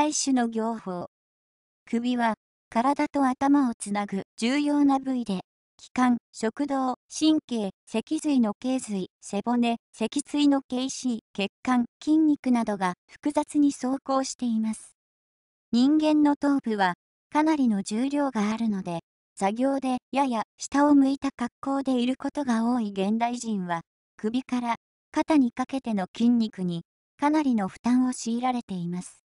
愛種の行法。首は、体と頭をつなぐ重要な部位で、気管、食道、神経、脊髄の頸髄、背骨、脊椎の頸椎、血管、筋肉などが複雑に走行しています。人間の頭部は、かなりの重量があるので、作業でやや下を向いた格好でいることが多い現代人は、首から肩にかけての筋肉にかなりの負担を強いられています。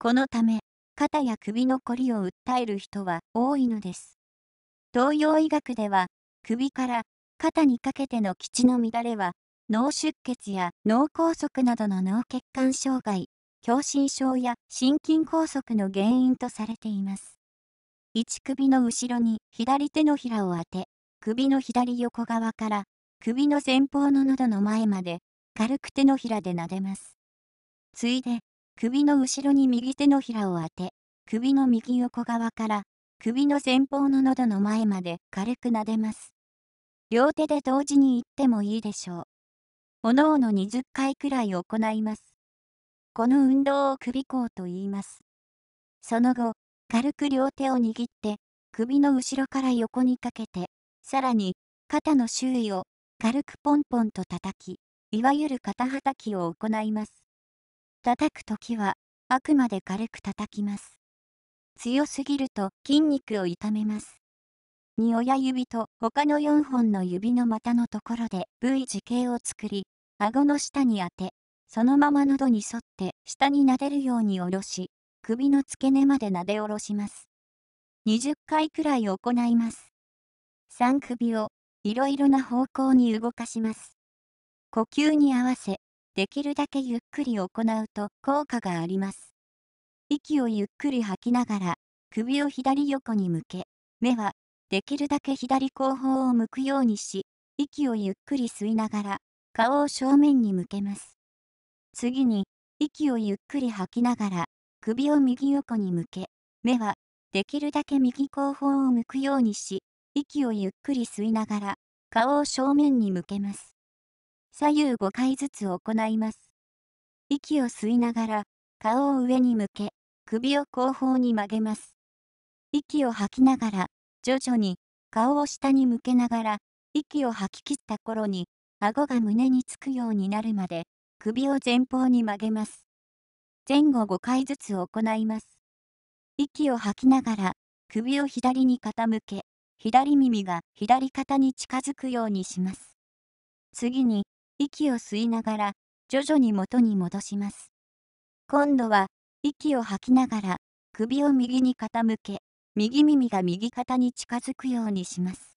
このため、肩や首のこりを訴える人は多いのです。東洋医学では、首から肩にかけての基地の乱れは、脳出血や脳梗塞などの脳血管障害、狭心症や心筋梗塞の原因とされています。一首の後ろに左手のひらを当て、首の左横側から首の前方の喉の前まで軽く手のひらで撫でます。ついで、首の後ろに右手のひらを当て、首の右横側から首の前方の喉の前まで軽く撫でます。両手で同時に行ってもいいでしょう。おのおの20回くらい行います。この運動を首行と言います。その後、軽く両手を握って、首の後ろから横にかけて、さらに、肩の周囲を軽くポンポンと叩き、いわゆる肩はたきを行います。叩く時は、あくまで軽く叩きます。強すぎると筋肉を痛めます。2親指と他の4本の指の股のところで V 字形を作り、顎の下に当て、そのまま喉に沿って下に撫でるように下ろし、首の付け根まで撫で下ろします。20回くらい行います。3首をいろいろな方向に動かします。呼吸に合わせできるだけゆっくり行うと効果があります。息をゆっくり吐きながら、首を左横に向け、目は、できるだけ左後方を向くようにし、息をゆっくり吸いながら、顔を正面に向けます。次に、息をゆっくり吐きながら、首を右横に向け、目は、できるだけ右後方を向くようにし、息をゆっくり吸いながら、顔を正面に向けます。左右5回ずつ行います。息を吸いながら、顔を上に向け、首を後方に曲げます。息を吐きながら、徐々に顔を下に向けながら、息を吐き切った頃に、顎が胸につくようになるまで、首を前方に曲げます。前後5回ずつ行います。息を吐きながら、首を左に傾け、左耳が左肩に近づくようにします。次に、息を吸いながら徐々に元に戻します。今度は息を吐きながら首を右に傾け、右耳が右肩に近づくようにします。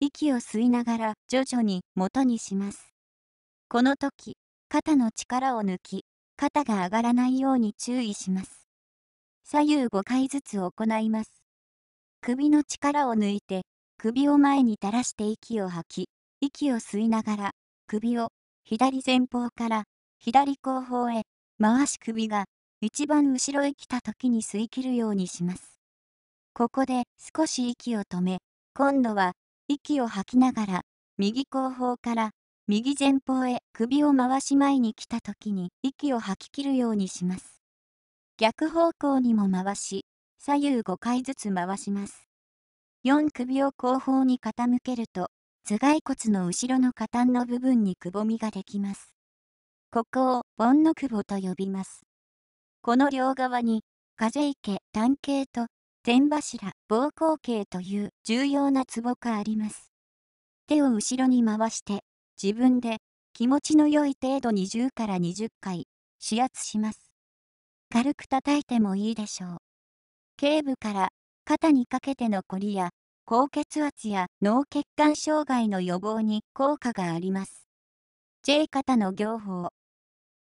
息を吸いながら徐々に元にします。この時、肩の力を抜き、肩が上がらないように注意します。左右5回ずつ行います。首の力を抜いて、首を前に垂らして息を吐き、息を吸いながら首を左前方から左後方へ回し首が一番後ろへ来た時に吸い切るようにします。ここで少し息を止め、今度は息を吐きながら右後方から右前方へ首を回し前に来た時に息を吐き切るようにします。逆方向にも回し、左右5回ずつ回します。4首を後方に傾けると頭蓋骨の後ろの下端の部分にくぼみができます。ここを盆のくぼと呼びます。この両側に、風池、短径と、天柱、膀胱形という重要なツボがあります。手を後ろに回して、自分で気持ちの良い程度に10から20回、指圧します。軽く叩いてもいいでしょう。頸部から肩にかけての凝りや高血圧や脳血管障害の予防に効果があります。J 型の行法。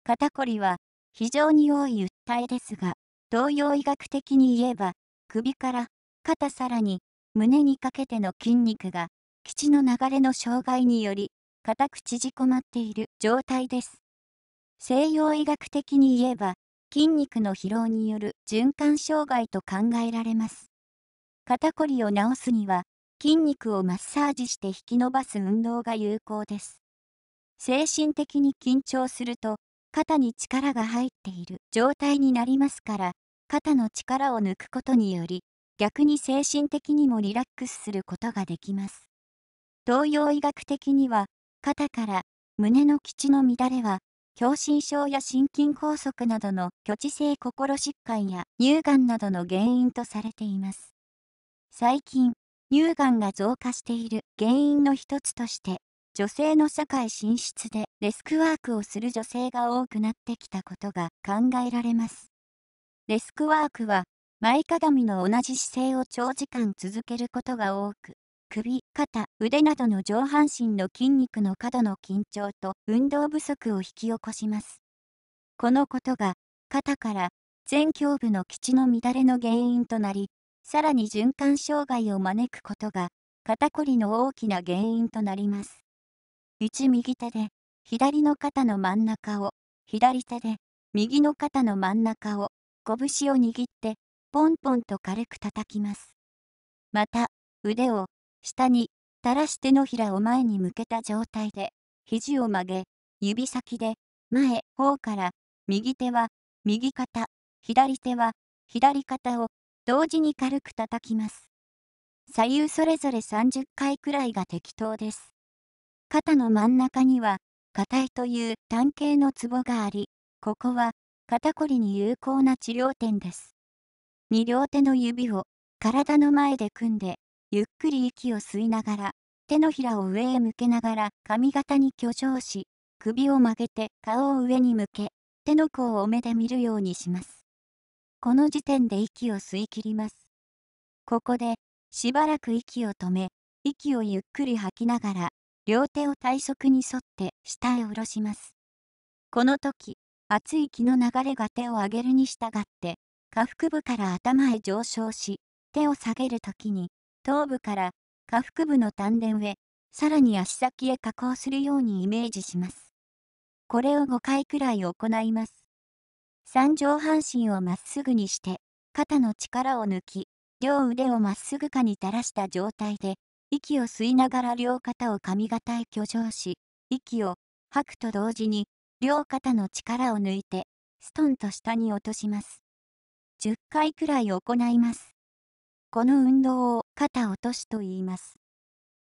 肩こりは非常に多い訴えですが、東洋医学的に言えば、首から肩さらに胸にかけての筋肉が、基地の流れの障害により、硬く縮こまっている状態です。西洋医学的に言えば、筋肉の疲労による循環障害と考えられます。肩こりを治すには、筋肉をマッサージして引き伸ばす運動が有効です。精神的に緊張すると、肩に力が入っている状態になりますから、肩の力を抜くことにより、逆に精神的にもリラックスすることができます。東洋医学的には、肩から胸の基地の乱れは、狭心症や心筋梗塞などの巨地性心疾患や乳がんなどの原因とされています。最近、乳がんが増加している原因の一つとして、女性の社会進出でデスクワークをする女性が多くなってきたことが考えられます。デスクワークは、前かがみの同じ姿勢を長時間続けることが多く、首、肩、腕などの上半身の筋肉の過度の緊張と運動不足を引き起こします。このことが、肩から前胸部の基地の乱れの原因となり、さらに循環障害を招くことが肩こりの大きな原因となります。1右手で左の肩の真ん中を左手で右の肩の真ん中を拳を握ってポンポンと軽く叩きます。また腕を下に垂らし手のひらを前に向けた状態で肘を曲げ指先で前方から右手は右肩左手は左肩を同時に軽く叩きます。左右それぞれ30回くらいが適当です。肩の真ん中には、硬いという単形のツボがあり、ここは肩こりに有効な治療点です。二両手の指を体の前で組んで、ゆっくり息を吸いながら、手のひらを上へ向けながら髪型に挙上し、首を曲げて顔を上に向け、手の甲をお目で見るようにします。この時点で息を吸い切ります。ここで、しばらく息を止め、息をゆっくり吐きながら、両手を体側に沿って下へ下ろします。この時、熱い気の流れが手を上げるに従って、下腹部から頭へ上昇し、手を下げる時に、頭部から下腹部の丹田へ、さらに足先へ加工するようにイメージします。これを5回くらい行います。3上半身をまっすぐにして、肩の力を抜き、両腕をまっすぐかに垂らした状態で、息を吸いながら両肩を髪型へ挙上し、息を吐くと同時に、両肩の力を抜いて、ストンと下に落とします。10回くらい行います。この運動を肩落としと言います。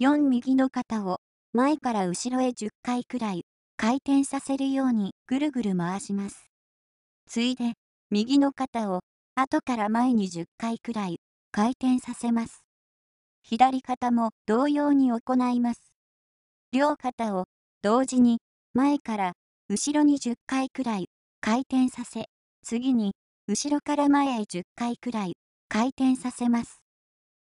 4右の肩を前から後ろへ10回くらい回転させるようにぐるぐる回します。ついで、右の肩を、後から前に10回くらい、回転させます。左肩も同様に行います。両肩を、同時に、前から、後ろに10回くらい、回転させ、次に、後ろから前へ10回くらい、回転させます。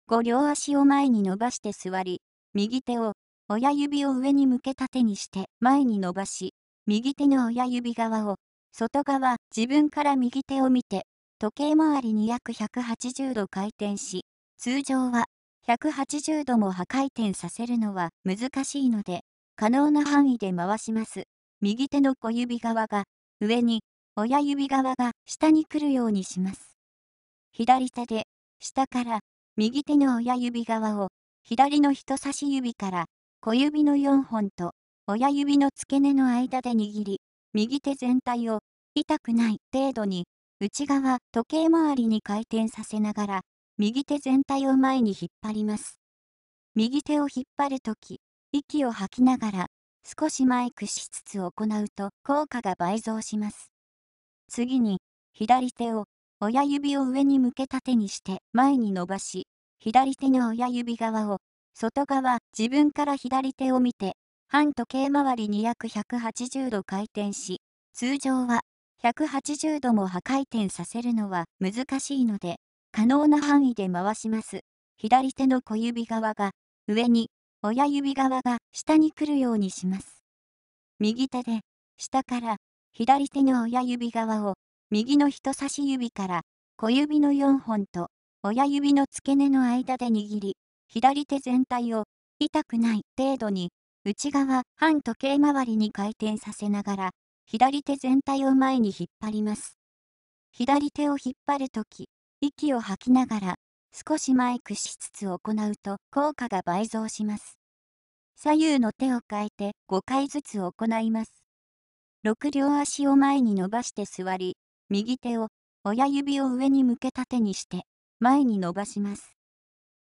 5両足を前に伸ばして座り、右手を、親指を上に向けた手にして前に伸ばし、右手の親指側を外側、自分から右手を見て、時計回りに約180度回転し、通常は180度も破回転させるのは難しいので、可能な範囲で回します。右手の小指側が上に、親指側が下に来るようにします。左手で、下から右手の親指側を、左の人差し指から小指の4本と親指の付け根の間で握り、右手全体を痛くない程度に、内側、時計回りに回転させながら、右手全体を前に引っ張ります。右手を引っ張るとき、息を吐きながら、少し前屈しつつ行うと効果が倍増します。次に、左手を親指を上に向けた手にして前に伸ばし、左手の親指側を外側、自分から左手を見て、反時計回りに約180度回転し、通常は180度も破壊点させるのは難しいので、可能な範囲で回します。左手の小指側が上に、親指側が下に来るようにします。右手で下から左手の親指側を右の人差し指から小指の4本と親指の付け根の間で握り、左手全体を痛くない程度に内側半時計回りに回転させながら左手全体を前に引っ張ります。左手を引っ張るとき、息を吐きながら、少し前屈しつつ行うと効果が倍増します。左右の手を変えて5回ずつ行います。6両足を前に伸ばして座り、右手を親指を上に向けた手にして前に伸ばします。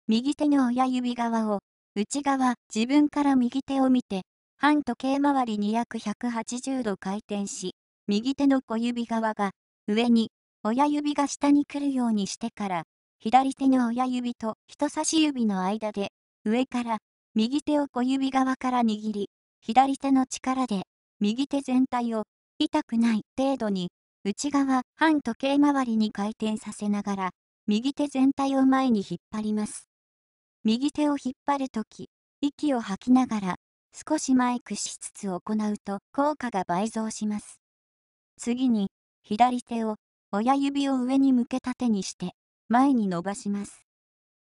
右手の親指側を内側自分から右手を見て反時計回りに約180度回転し、右手の小指側が上に、親指が下に来るようにしてから、左手の親指と人差し指の間で、上から右手を小指側から握り、左手の力で右手全体を痛くない程度に内側反時計回りに回転させながら右手全体を前に引っ張ります。右手を引っ張るとき、息を吐きながら少し前屈しつつ行うと効果が倍増します。次に、左手を親指を上に向けた手にして前に伸ばします。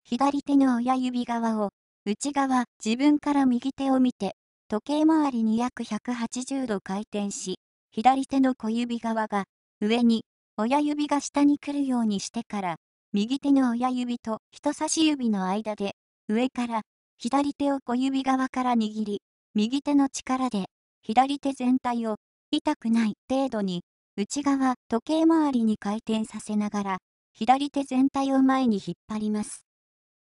左手の親指側を内側自分から右手を見て時計回りに約180度回転し左手の小指側が上に親指が下に来るようにしてから右手の親指と人差し指の間で上から左手を小指側から握り右手の力で左手全体を痛くない程度に内側時計回りに回転させながら左手全体を前に引っ張ります。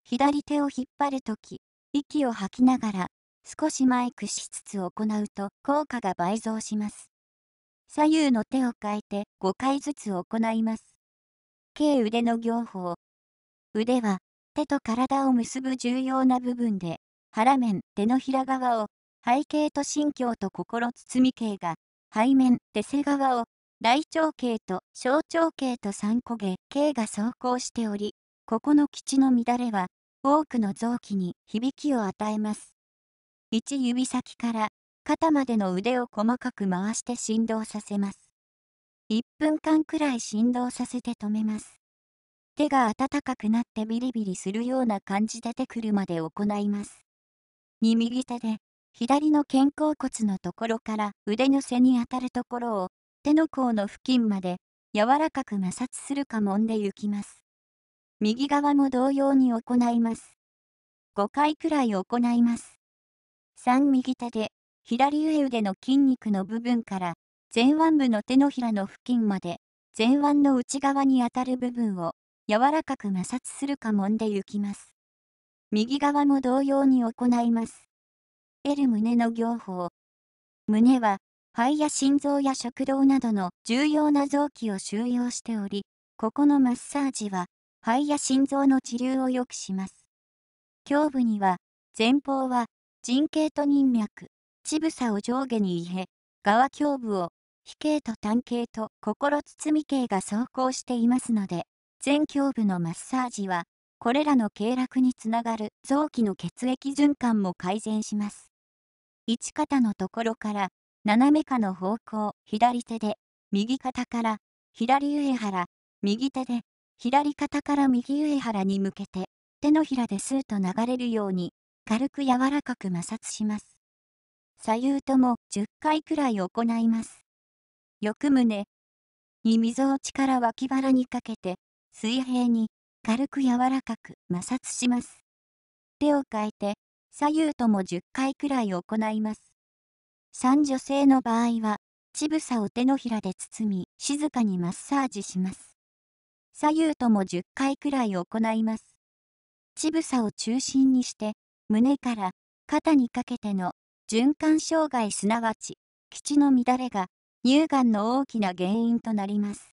左手を引っ張るとき、息を吐きながら少し前屈しつつ行うと効果が倍増します。左右の手を変えて5回ずつ行います。軽腕の行法。腕は手と体を結ぶ重要な部分で、腹面、手のひら側を背景と心境と心包み形が、背面、手背側を、大腸形と小腸形と三個下形が走行しており、ここの基地の乱れは、多くの臓器に響きを与えます。一指先から肩までの腕を細かく回して振動させます。1分間くらい振動させて止めます。手が温かくなってビリビリするような感じ出てくるまで行います。2右手で左の肩甲骨のところから腕の背に当たるところを手の甲の付近まで柔らかく摩擦するか揉んでゆきます。右側も同様に行います。5回くらい行います。3右手で左上腕の筋肉の部分から前腕部の手のひらの付近まで前腕の内側に当たる部分を柔らかく摩擦するか揉んでゆきます。右側も同様に行います。得るの行法。胸は、肺や心臓や食道などの重要な臓器を収容しており、ここのマッサージは、肺や心臓の治療を良くします。胸部には、前方は、人形と人脈、乳房を上下に入れ、側胸部を、飛形と単形と心包み形が走行していますので、全胸部のマッサージは、これらの経絡につながる臓器の血液循環も改善します。一肩のところから斜め下の方向左手で右肩から左上腹右手で左肩から右上腹に向けて手のひらでスーッと流れるように軽く柔らかく摩擦します左右とも10回くらい行います翌胸に溝落ちから脇腹にかけて水平に軽く柔らかく摩擦します手を変えて左右とも10回くらい行います。3女性の場合は、乳房を手のひらで包み、静かにマッサージします。左右とも10回くらい行います。乳房を中心にして、胸から肩にかけての循環障害すなわち、基地の乱れが乳がんの大きな原因となります。